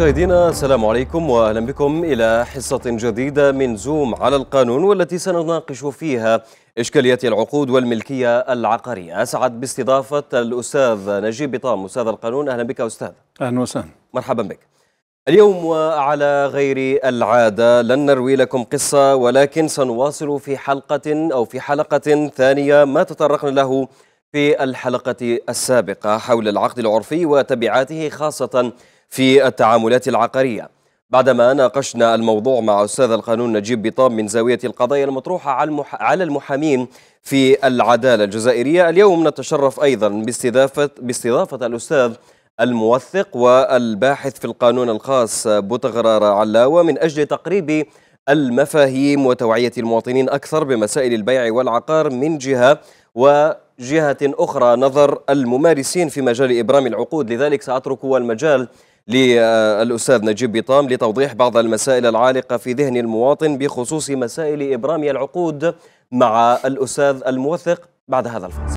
مشاهدينا السلام عليكم واهلا بكم الى حصه جديده من زوم على القانون والتي سنناقش فيها اشكاليات العقود والملكية العقارية أسعد باستضافة الأستاذ نجيب بطام أستاذ القانون أهلا بك أستاذ أهلا وسهلا مرحبا بك اليوم وعلى غير العادة لن نروي لكم قصة ولكن سنواصل في حلقة أو في حلقة ثانية ما تطرقنا له في الحلقة السابقة حول العقد العرفي وتبعاته خاصة في التعاملات العقارية بعدما ناقشنا الموضوع مع أستاذ القانون نجيب بطاب من زاوية القضايا المطروحة على المحامين في العدالة الجزائرية اليوم نتشرف أيضا باستضافة, باستضافة الأستاذ الموثق والباحث في القانون الخاص بوتغرار علاوة من أجل تقريب المفاهيم وتوعية المواطنين أكثر بمسائل البيع والعقار من جهة وجهة أخرى نظر الممارسين في مجال إبرام العقود لذلك سأترك المجال للأستاذ نجيب بيطام لتوضيح بعض المسائل العالقة في ذهن المواطن بخصوص مسائل إبرام العقود مع الأستاذ الموثق بعد هذا الفاصل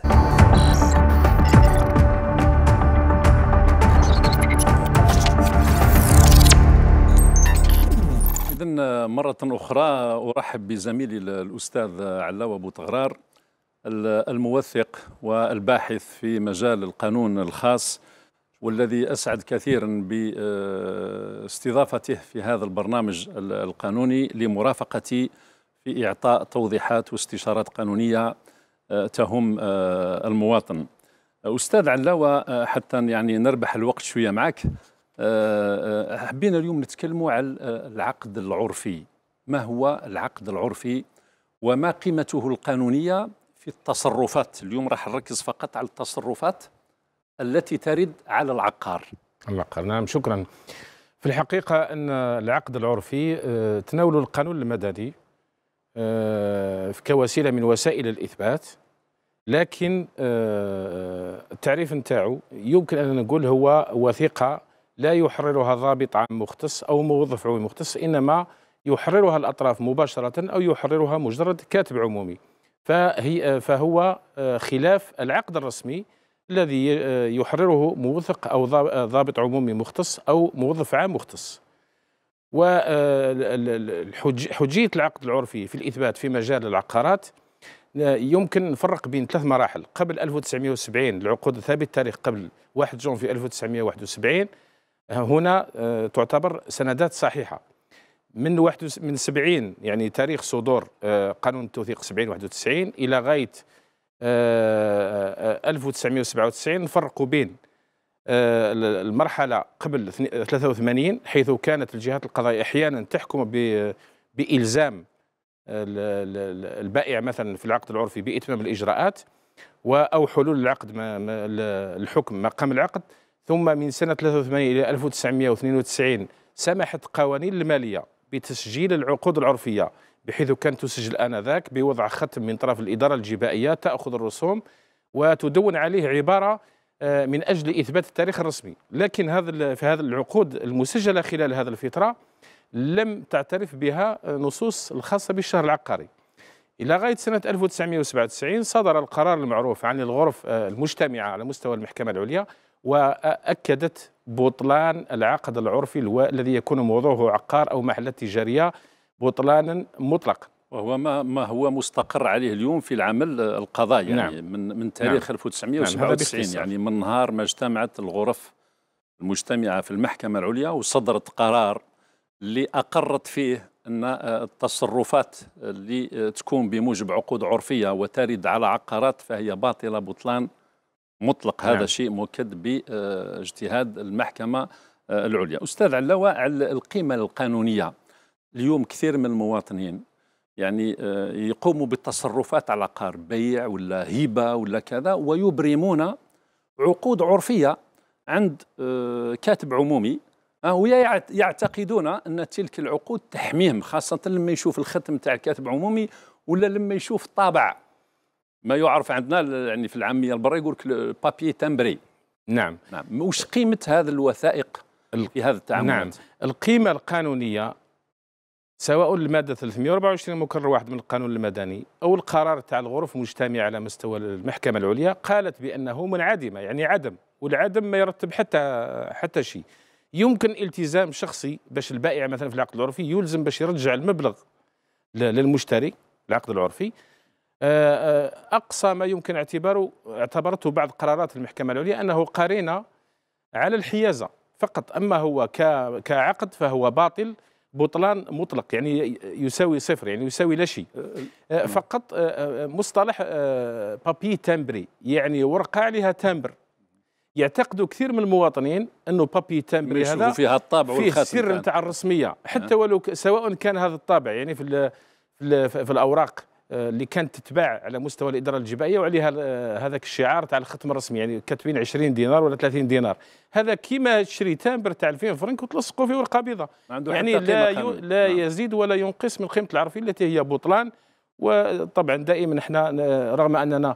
إذن مرة أخرى أرحب بزميلي الأستاذ علاوة أبو تغرار الموثق والباحث في مجال القانون الخاص والذي أسعد كثيرا باستضافته في هذا البرنامج القانوني لمرافقتي في إعطاء توضيحات واستشارات قانونية آه، تهم آه، المواطن أستاذ علاوة آه، حتى يعني نربح الوقت شوية معك حبينا اليوم نتكلموا على العقد العرفي ما هو العقد العرفي وما قيمته القانونية في التصرفات اليوم راح نركز فقط على التصرفات التي ترد على العقار العقار نعم شكرا في الحقيقة أن العقد العرفي آه، تناول القانون المدني آه، كوسيلة من وسائل الإثبات لكن آه، التعريف نتاعو يمكن أن نقول هو وثيقة لا يحررها ضابط عام مختص أو موظف عمومي مختص إنما يحررها الأطراف مباشرة أو يحررها مجرد كاتب عمومي فهي فهو خلاف العقد الرسمي الذي آه، يحرره موثق أو آه، ضابط عمومي مختص أو موظف عام مختص وحجية آه، العقد العرفي في الإثبات في مجال العقارات يمكن نفرق بين ثلاث مراحل قبل 1970 العقود ثابت التاريخ قبل 1 جون في 1971 هنا تعتبر سندات صحيحة من من 70 يعني تاريخ صدور قانون التوثيق 70 91 إلى غاية 1997 آه، آه، آه، نفرقوا بين المرحله قبل 83 حيث كانت الجهات القضائيه احيانا تحكم بالزام البائع مثلا في العقد العرفي باتمام الاجراءات او حلول العقد ما الحكم مقام العقد ثم من سنه 83 الى 1992 سمحت قوانين الماليه بتسجيل العقود العرفيه بحيث كانت تسجل آنذاك بوضع ختم من طرف الإدارة الجبائية تأخذ الرسوم وتدون عليه عبارة آه، من أجل إثبات التاريخ الرسمي لكن هذا في هذه العقود المسجلة خلال هذه الفترة لم تعترف بها نصوص الخاصة بالشهر العقاري إلى غاية سنة 1997 صدر القرار المعروف عن الغرف آه، المجتمعة على مستوى المحكمة العليا وأكدت بطلان العقد العرفي الذي يكون موضوعه عقار أو محلات تجارية بطلانا مطلقا وهو ما ما هو مستقر عليه اليوم في العمل آه، القضائي نعم. يعني نعم. من من تاريخ نعم. 1997 نعم. يعني من نهار ما اجتمعت الغرف المجتمعه في المحكمه العليا وصدرت قرار اللي اقرت فيه ان آه، التصرفات اللي آه، تكون بموجب عقود عرفيه وترد على عقارات فهي باطله بطلان مطلق نعم. هذا شيء مؤكد باجتهاد المحكمه العليا استاذ علاوه على القيمه القانونيه اليوم كثير من المواطنين يعني آه، يقوموا بالتصرفات على قار بيع ولا هبه ولا كذا ويبرمون عقود عرفيه عند آه، كاتب عمومي آه، ويعتقدون ان تلك العقود تحميهم خاصه لما يشوف الختم تاع الكاتب عمومي ولا لما يشوف طابع ما يعرف عندنا يعني في العاميه البرا يقول لك بابي تامبري نعم نعم وش قيمه هذا الوثائق في هذا التعامل نعم القيمه القانونيه سواء المادة 324 مكرر واحد من القانون المدني أو القرار تاع الغرف مجتمعة على مستوى المحكمة العليا قالت بأنه منعدمة يعني عدم والعدم ما يرتب حتى حتى شيء يمكن التزام شخصي باش البائع مثلا في العقد العرفي يلزم باش يرجع المبلغ للمشتري العقد العرفي آه، آه، اقصى ما يمكن اعتباره اعتبرته بعض قرارات المحكمه العليا انه قرينه على الحيازه فقط اما هو كعقد فهو باطل بطلان مطلق يعني يساوي صفر يعني يساوي لا شيء أه، نعم. فقط أه، أه، مصطلح بابي تامبري يعني ورقه عليها تامبر يعتقدوا كثير من المواطنين انه بابي تامبري هذا فيها الطابع فيه السر نتاع الرسميه حتى ولو سواء كان هذا الطابع يعني في في الاوراق آه، اللي كانت تتباع على مستوى الاداره الجبائيه وعليها آه، هذاك الشعار تاع الختم الرسمي يعني كاتبين 20 دينار ولا 30 دينار هذا كيما شري تامبر تاع 2000 فرنك وتلصقوا فيه ورقه بيضاء يعني لا ي... لا نعم. يزيد ولا ينقص من قيمه العرفي التي هي بطلان وطبعا دائما احنا رغم اننا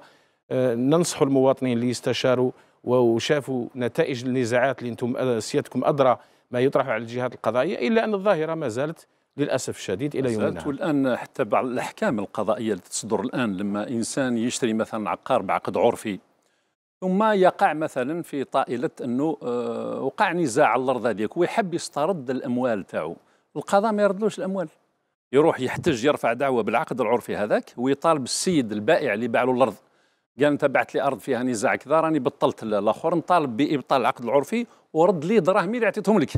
آه، ننصح المواطنين اللي يستشاروا وشافوا نتائج النزاعات اللي انتم سيادتكم ادرى ما يطرح على الجهات القضائيه الا ان الظاهره ما زالت للاسف الشديد الى يومنا هذا والان حتى بعض الاحكام القضائيه اللي تصدر الان لما انسان يشتري مثلا عقار بعقد عرفي ثم يقع مثلا في طائله انه آه، وقع نزاع على الارض هذيك ويحب يسترد الاموال تاعو القضاء ما يردلوش الاموال يروح يحتج يرفع دعوه بالعقد العرفي هذاك ويطالب السيد البائع اللي باع له الارض قال انت بعت لي ارض فيها نزاع كذا راني بطلت الاخر نطالب بابطال العقد العرفي ورد لي دراهمي اللي عطيتهم لك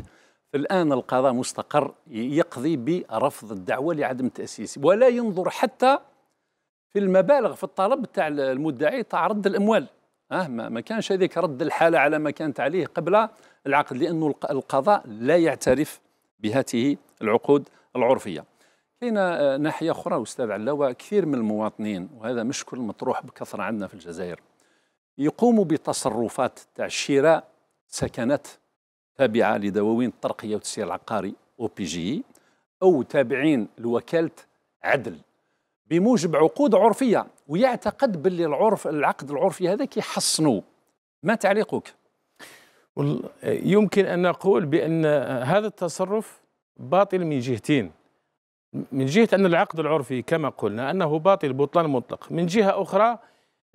فالآن القضاء مستقر يقضي برفض الدعوة لعدم تأسيس ولا ينظر حتى في المبالغ في الطلب تاع المدعي تاع رد الأموال أه ما كانش هذيك رد الحالة على ما كانت عليه قبل العقد لأنه القضاء لا يعترف بهذه العقود العرفية كاين آه، ناحية أخرى أستاذ علاوة كثير من المواطنين وهذا مش كل مطروح بكثرة عندنا في الجزائر يقوموا بتصرفات تاع شراء سكنات تابعة لدواوين الترقية والتسيير العقاري أو بي جي أو تابعين لوكالة عدل بموجب عقود عرفية ويعتقد باللي العرف العقد العرفي هذا كيحصنوا ما تعليقك؟ يمكن أن نقول بأن هذا التصرف باطل من جهتين من جهة أن العقد العرفي كما قلنا أنه باطل بطلان مطلق من جهة أخرى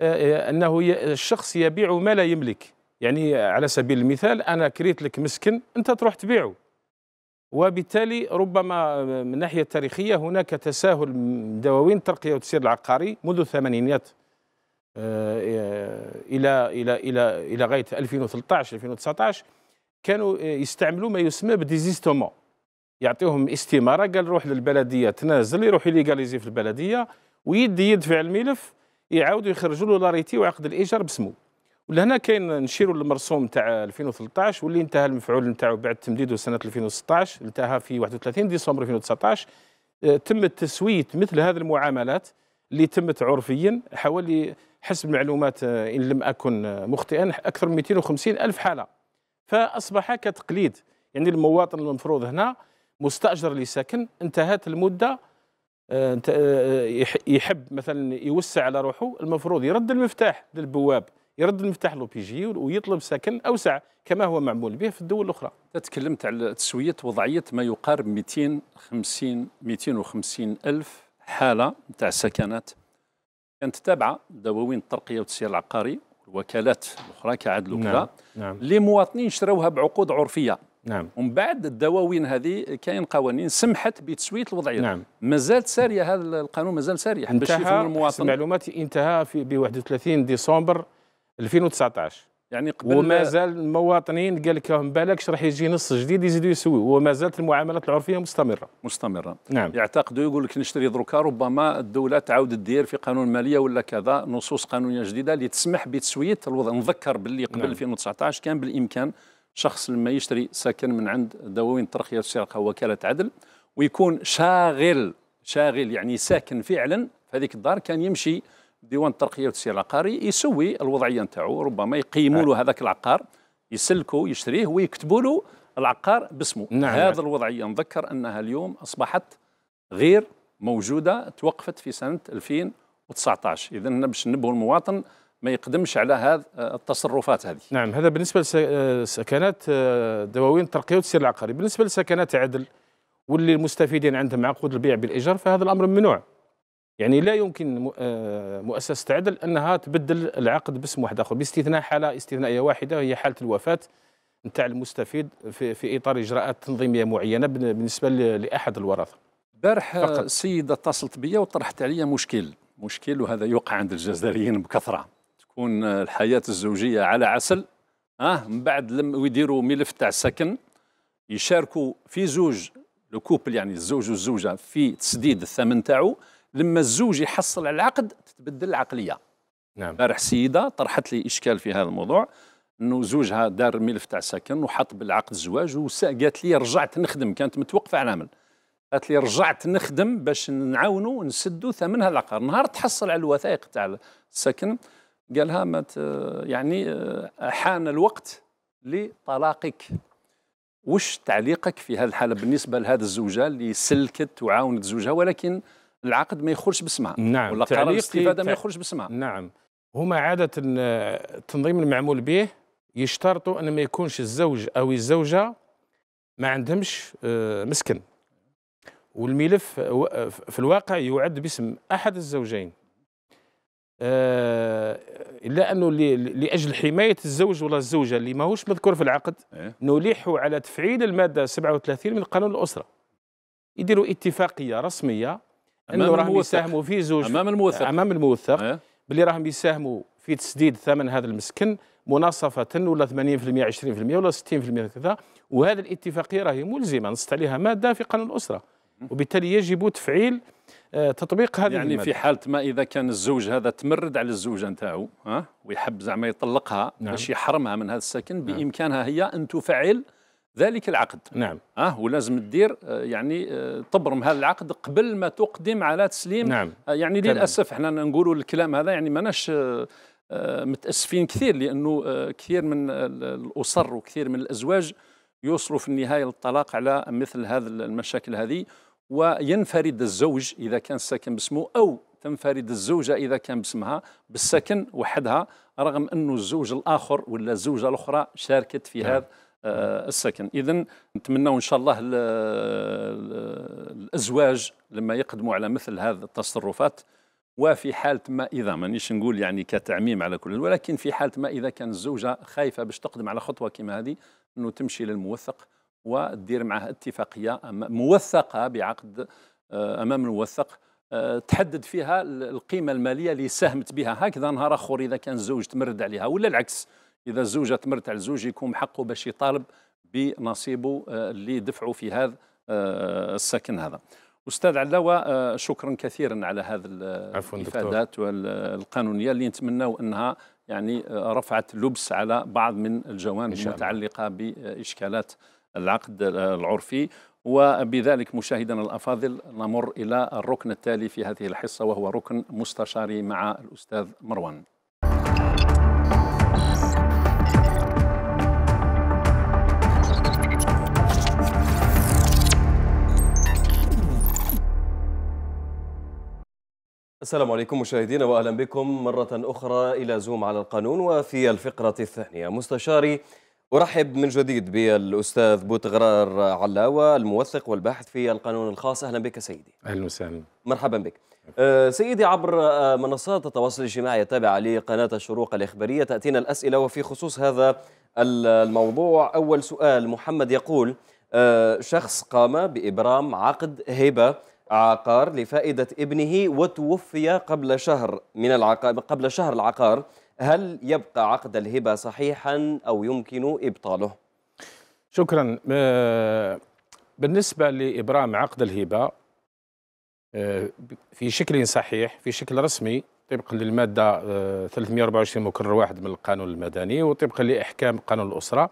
آه، آه، أنه الشخص يبيع ما لا يملك يعني على سبيل المثال انا كريت لك مسكن انت تروح تبيعه وبالتالي ربما من الناحيه التاريخيه هناك تساهل دواوين الترقيه وتسير العقاري منذ الثمانينات آه، الى الى الى الى غايه 2013 2019 كانوا آه، يستعملوا ما يسمى بديزيستومون يعطيهم استماره قال روح للبلديه تنازل يروح يليغاليزي في البلديه ويدي يدفع الملف يعاودوا يخرجوا له لاريتي وعقد الايجار باسمه ولهنا كاين نشيروا للمرسوم تاع 2013 واللي انتهى المفعول نتاعو بعد تمديده سنه 2016 انتهى في 31 ديسمبر 2019 آه، تم تسويه مثل هذه المعاملات اللي تمت عرفيا حوالي حسب معلومات آه، ان لم اكن آه، مخطئا اكثر من 250 الف حاله فاصبح كتقليد يعني المواطن المفروض هنا مستاجر لسكن انتهت المده يحب مثلا يوسع على روحه المفروض يرد المفتاح للبواب يرد المفتاح جي ويطلب سكن اوسع كما هو معمول به في الدول الاخرى. تكلمت على تسويه وضعيه ما يقارب 250 250 الف حاله نتاع سكنات كانت تابعه دواوين الترقيه والتسيير العقاري والوكالات الاخرى كعدل وكذا نعم. نعم. مواطنين شروها بعقود عرفيه نعم ومن بعد الدواوين هذه كاين قوانين سمحت بتسويه الوضعيه نعم مازالت ساريه هذا القانون مازال ساريه باش يفهم المواطن معلوماتي انتهى في ب 31 ديسمبر 2019 يعني قبل وما زال المواطنين قال لك ما بالكش راح يجي نص جديد يزيدوا يسوي وما زالت المعاملات العرفيه مستمره مستمره نعم يعتقدوا يقول لك نشتري دروكا ربما الدوله تعاود تدير في قانون ماليه ولا كذا نصوص قانونيه جديده اللي تسمح بتسويه الوضع نذكر باللي قبل نعم. 2019 كان بالامكان شخص لما يشتري سكن من عند دواوين الترخيه والسرقه وكاله عدل ويكون شاغل شاغل يعني ساكن فعلا في هذيك الدار كان يمشي ديوان الترقيه والتسيير العقاري يسوي الوضعيه نتاعو ربما يقيموا له آه. هذاك العقار يسلكوا يشتريه ويكتبوا له العقار باسمه نعم. نعم. هذا الوضعيه نذكر انها اليوم اصبحت غير موجوده توقفت في سنه 2019 اذا باش نبهوا المواطن ما يقدمش على هذا التصرفات هذه نعم هذا بالنسبه لسكنات آه، دواوين الترقيه والتسيير العقاري بالنسبه لسكنات عدل واللي المستفيدين عندهم عقود البيع بالايجار فهذا الامر ممنوع يعني لا يمكن آه، مؤسسة عدل أنها تبدل العقد باسم واحد آخر باستثناء حالة استثنائية واحدة هي حالة الوفاة نتاع المستفيد في, في إطار إجراءات تنظيمية معينة بالنسبة لأحد الورثة البارح السيدة اتصلت بي وطرحت علي مشكل مشكل وهذا يوقع عند الجزائريين بكثرة تكون الحياة الزوجية على عسل اه من بعد لم يديروا ملف تاع السكن يشاركوا في زوج لو كوبل يعني الزوج والزوجه في تسديد الثمن تاعو لما الزوج يحصل على العقد تتبدل العقليه نعم امبارح سيده طرحت لي اشكال في هذا الموضوع انه زوجها دار ملف تاع سكن وحط بالعقد الزواج وقالت لي رجعت نخدم كانت متوقفه على عمل قالت لي رجعت نخدم باش نعاونوا نسدوا ثمن العقار نهار تحصل على الوثائق تاع السكن قالها ما يعني آه، حان الوقت لطلاقك وش تعليقك في هذه الحاله بالنسبه لهذه الزوجه اللي سلكت وعاونت زوجها ولكن العقد ما يخرجش بسمع نعم ولا قرار الاستفاده ما يخرجش بسمع نعم هما عاده آه، التنظيم المعمول به يشترطوا ان ما يكونش الزوج او الزوجه ما عندهمش آه، مسكن والملف آه، في الواقع يعد باسم احد الزوجين الا انه لاجل حمايه الزوج ولا الزوجه اللي ماهوش مذكور في العقد إيه. نلح على تفعيل الماده 37 من قانون الاسره يديروا اتفاقيه رسميه انه راهم يساهموا في زوج امام الموثق امام الموثق إيه. باللي راهم يساهموا في تسديد ثمن هذا المسكن مناصفة ولا 80% 20% ولا 60% كذا وهذا الاتفاقية راهي ملزمة نصت عليها مادة في قانون الأسرة وبالتالي يجب تفعيل آه، تطبيق هذه يعني المادة. في حالة ما إذا كان الزوج هذا تمرد على الزوجة نتاعو أه؟ ويحب زعما يطلقها نعم. باش يحرمها من هذا السكن نعم. بإمكانها هي أن تفعل ذلك العقد نعم اه ولازم تدير آه، يعني آه، تبرم هذا العقد قبل ما تقدم على تسليم نعم آه، يعني للاسف احنا نقولوا الكلام هذا يعني ماناش متاسفين كثير لانه كثير من الاسر وكثير من الازواج يوصلوا في النهايه للطلاق على مثل هذه المشاكل هذه وينفرد الزوج اذا كان ساكن باسمه او تنفرد الزوجه اذا كان باسمها بالسكن وحدها رغم انه الزوج الاخر ولا الزوجه الاخرى شاركت في نعم. هذا آه، السكن اذا نتمنى ان شاء الله الازواج لما يقدموا على مثل هذه التصرفات وفي حالة ما إذا مانيش نقول يعني كتعميم على كل ولكن في حالة ما إذا كان الزوجة خايفة باش تقدم على خطوة كما هذه أنه تمشي للموثق ودير معه اتفاقية موثقة بعقد آه، أمام الموثق آه، تحدد فيها القيمة المالية اللي ساهمت بها هكذا نهار آخر إذا كان الزوج تمرد عليها ولا العكس اذا الزوجه تمرت على الزوج يكون حقه باش يطالب بنصيبه آه، اللي دفعه في هذا آه، السكن هذا استاذ علاوه آه، شكرا كثيرا على هذا الافادات القانونيه اللي نتمنوا انها يعني رفعت لبس على بعض من الجوانب المتعلقه باشكالات العقد العرفي وبذلك مشاهدنا الافاضل نمر الى الركن التالي في هذه الحصه وهو ركن مستشاري مع الاستاذ مروان السلام عليكم مشاهدينا واهلا بكم مره اخرى الى زوم على القانون وفي الفقره الثانيه مستشاري ارحب من جديد بالاستاذ بوتغرار علاوه الموثق والباحث في القانون الخاص اهلا بك سيدي اهلا وسهلا مرحبا بك آه، سيدي عبر آه، منصات التواصل الاجتماعي التابعه لقناه الشروق الاخباريه تاتينا الاسئله وفي خصوص هذا الموضوع اول سؤال محمد يقول آه، شخص قام بابرام عقد هبه عقار لفائدة ابنه وتوفي قبل شهر من العقار قبل شهر العقار هل يبقى عقد الهبة صحيحا أو يمكن إبطاله؟ شكرا آه، بالنسبة لإبرام عقد الهبة آه، في شكل صحيح في شكل رسمي طبقا للمادة 324 آه، مكرر واحد من القانون المدني وطبقا لإحكام قانون الأسرة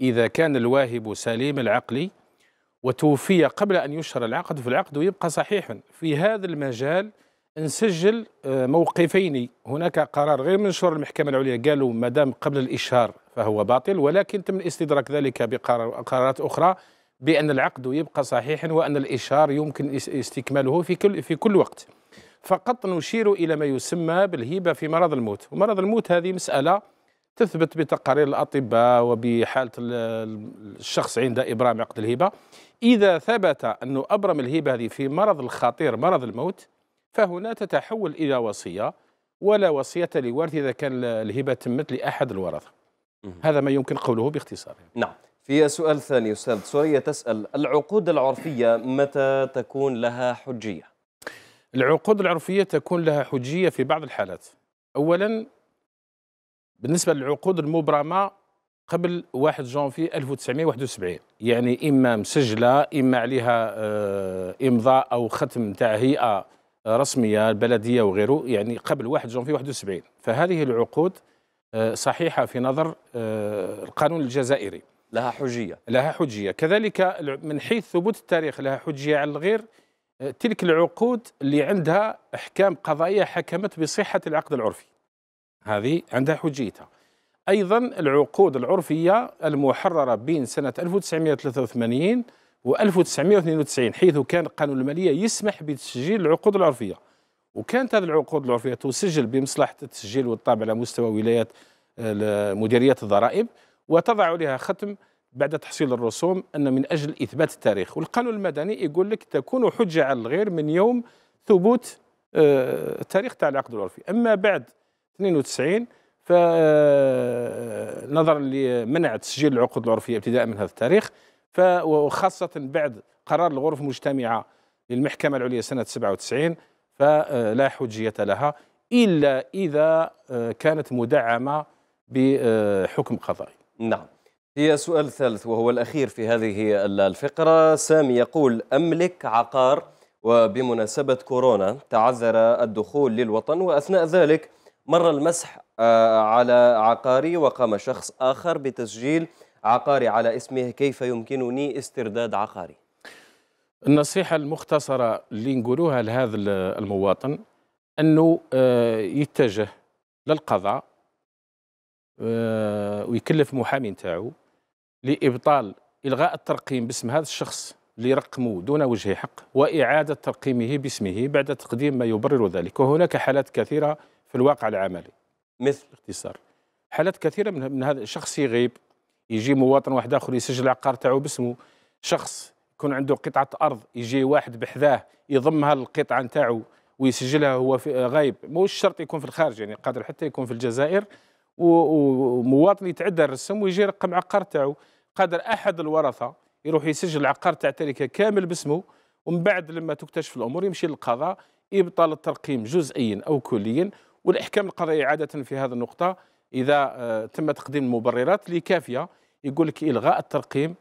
إذا كان الواهب سليم العقل وتوفي قبل أن يشهر العقد فالعقد يبقى صحيحا في هذا المجال نسجل آه، موقفين هناك قرار غير منشور المحكمة العليا قالوا ما دام قبل الإشهار فهو باطل ولكن تم استدراك ذلك بقرارات أخرى بأن العقد يبقى صحيحا وأن الإشهار يمكن استكماله في كل في كل وقت فقط نشير إلى ما يسمى بالهبة في مرض الموت ومرض الموت هذه مسألة تثبت بتقارير الأطباء وبحالة الشخص عند إبرام عقد الهبة إذا ثبت أنه أبرم الهبة هذه في مرض الخطير مرض الموت فهنا تتحول إلى وصية ولا وصية لوارث إذا كان الهبة تمت لأحد الورثة هذا ما يمكن قوله باختصار نعم في سؤال ثاني أستاذ سوريا تسأل العقود العرفية متى تكون لها حجية؟ العقود العرفية تكون لها حجية في بعض الحالات أولا بالنسبه للعقود المبرمه قبل 1 جونفي 1971 يعني اما مسجله اما عليها آه، امضاء او ختم تاع هيئه آه، رسميه بلدية وغيره يعني قبل 1 جونفي 71 فهذه العقود آه، صحيحه في نظر القانون الجزائري لها حجيه لها حجيه كذلك من حيث ثبوت التاريخ لها حجيه على الغير تلك العقود اللي عندها احكام قضائيه حكمت بصحه العقد العرفي هذه عندها حجيتها أيضا العقود العرفية المحررة بين سنة 1983 و 1992 حيث كان قانون المالية يسمح بتسجيل العقود العرفية وكانت هذه العقود العرفية تسجل بمصلحة التسجيل والطابع على مستوى ولايات آه، مديريات الضرائب وتضع لها ختم بعد تحصيل الرسوم أن من أجل إثبات التاريخ والقانون المدني يقول لك تكون حجة على الغير من يوم ثبوت آه، التاريخ تاع العقد العرفي أما بعد 92 فنظرا آه، لمنع تسجيل العقود العرفيه ابتداء من هذا التاريخ وخاصه بعد قرار الغرف المجتمعه للمحكمه العليا سنه 97 فلا آه، حجيه لها الا اذا آه، كانت مدعمه بحكم قضائي. نعم. هي سؤال ثالث وهو الأخير في هذه الفقرة سامي يقول أملك عقار وبمناسبة كورونا تعذر الدخول للوطن وأثناء ذلك مر المسح آه، على عقاري وقام شخص آخر بتسجيل عقاري على اسمه كيف يمكنني استرداد عقاري النصيحة المختصرة اللي نقولوها لهذا المواطن أنه آه، يتجه للقضاء آه، ويكلف محامي نتاعو لإبطال إلغاء الترقيم باسم هذا الشخص اللي رقموا دون وجه حق وإعادة ترقيمه باسمه بعد تقديم ما يبرر ذلك وهناك حالات كثيرة في الواقع العملي مثل باختصار حالات كثيره من, من هذا شخص يغيب يجي مواطن واحد اخر يسجل العقار تاعو باسمه شخص يكون عنده قطعه ارض يجي واحد بحذاه يضمها للقطعه نتاعو ويسجلها هو في غايب مش شرط يكون في الخارج يعني قادر حتى يكون في الجزائر ومواطن يتعدى الرسم ويجي رقم عقار تاعو قادر احد الورثه يروح يسجل العقار تاع تركه كامل باسمه ومن بعد لما تكتشف الامور يمشي للقضاء يبطل الترقيم جزئيا او كليا والاحكام القضائيه عاده في هذه النقطه اذا آه، تم تقديم المبررات اللي كافيه يقول لك الغاء الترقيم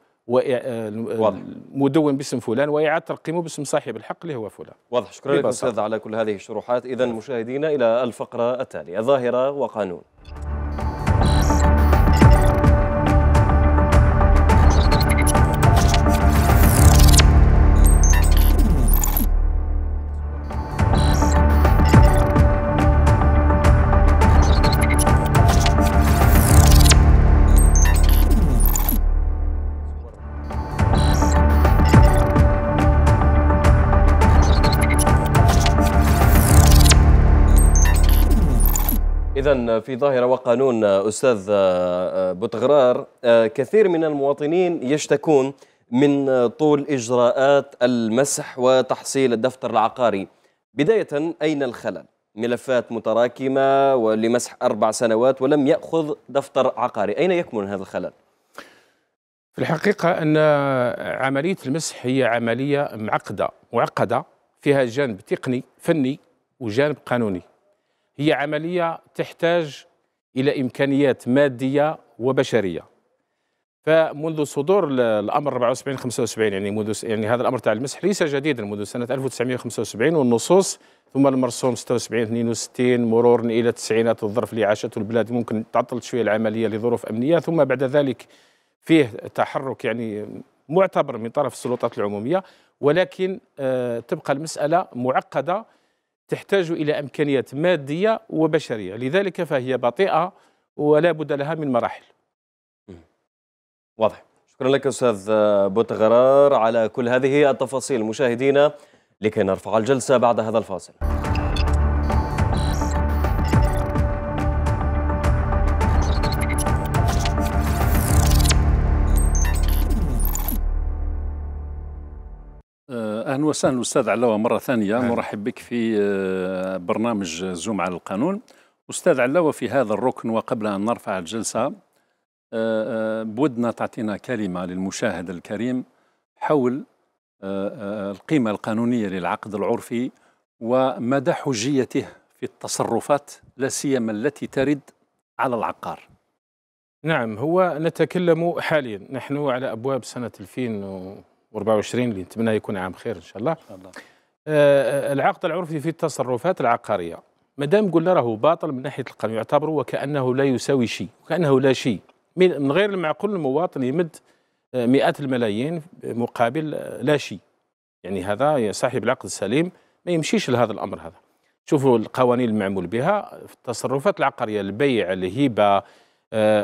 آه، مدون باسم فلان واعاده ترقيمه باسم صاحب الحق اللي هو فلان. واضح شكرا لك استاذ على كل هذه الشروحات، اذا مشاهدينا الى الفقره التاليه ظاهره وقانون. إذا في ظاهرة وقانون آه، أستاذ آه، آه، بوتغرار كثير من المواطنين يشتكون من طول إجراءات المسح وتحصيل الدفتر العقاري بداية أين الخلل؟ ملفات متراكمة ولمسح أربع سنوات ولم يأخذ دفتر عقاري أين يكمن هذا الخلل؟ في الحقيقة أن عملية المسح هي عملية معقدة معقدة فيها جانب تقني فني وجانب قانوني هي عملية تحتاج إلى إمكانيات مادية وبشرية فمنذ صدور الامر 74 75 يعني منذ يعني هذا الامر تاع المسح ليس جديدا منذ سنه 1975 والنصوص ثم المرسوم 76 62 مرورا الى التسعينات الظرف اللي عاشته البلاد ممكن تعطلت شويه العمليه لظروف امنيه ثم بعد ذلك فيه تحرك يعني معتبر من طرف السلطات العموميه ولكن آه، تبقى المساله معقده تحتاج إلى إمكانيات مادية وبشرية لذلك فهي بطيئة ولا بد لها من مراحل واضح شكرا لك أستاذ بوتغرار على كل هذه التفاصيل مشاهدينا لكي نرفع الجلسة بعد هذا الفاصل اهلا وسهلا استاذ علاوه مره ثانيه أهل. نعم. نرحب بك في آه، برنامج زوم على القانون استاذ علاوه في هذا الركن وقبل ان نرفع الجلسه آه، آه، بودنا تعطينا كلمه للمشاهد الكريم حول القيمه القانونيه للعقد العرفي ومدى حجيته في التصرفات لا سيما التي ترد على العقار نعم هو نتكلم حاليا نحن على ابواب سنه 2000 24 اللي نتمنى يكون عام خير ان شاء الله, إن شاء الله. آه،, آه العقد العرفي في التصرفات العقاريه ما دام قلنا راهو باطل من ناحيه القانون يعتبر وكانه لا يساوي شيء وكانه لا شيء من غير المعقول المواطن يمد آه، مئات الملايين مقابل آه، لا شيء يعني هذا صاحب العقد السليم ما يمشيش لهذا الامر هذا شوفوا القوانين المعمول بها في التصرفات العقاريه البيع الهبه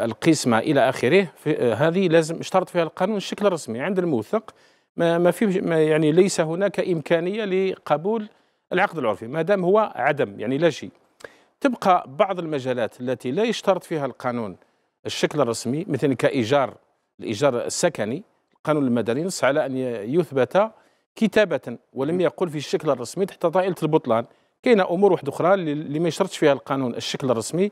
القسمه الى اخره هذه لازم اشترط فيها القانون الشكل الرسمي عند الموثق ما ما في ما يعني ليس هناك امكانيه لقبول العقد العرفي ما دام هو عدم يعني لا شيء تبقى بعض المجالات التي لا يشترط فيها القانون الشكل الرسمي مثل كايجار الايجار السكني القانون المدني نص على ان يثبت كتابه ولم يقل في الشكل الرسمي تحت طائله البطلان كاينه امور واحده اخرى اللي ما يشترطش فيها القانون الشكل الرسمي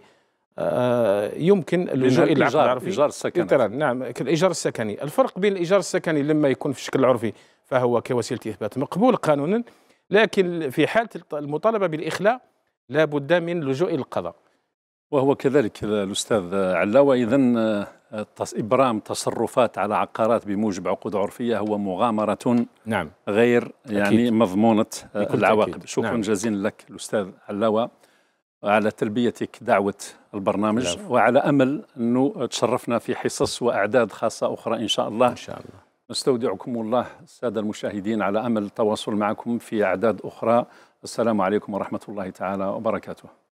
يمكن اللجوء الى العقد ايجار السكني نعم الايجار السكني الفرق بين الايجار السكني لما يكون في الشكل العرفي فهو كوسيله اثبات مقبول قانونا لكن في حاله المطالبه بالاخلاء لابد من لجوء القضاء وهو كذلك الاستاذ علاوه اذا آه، ابرام تصرفات على عقارات بموجب عقود عرفيه هو مغامره نعم غير يعني أكيد. مضمونه آه، العواقب شكرا نعم. جزيلا لك الاستاذ علاوه على تلبيتك دعوة البرنامج لا. وعلى أمل أنه تشرفنا في حصص وأعداد خاصة أخرى إن شاء الله إن شاء الله نستودعكم الله السادة المشاهدين على أمل التواصل معكم في أعداد أخرى السلام عليكم ورحمة الله تعالى وبركاته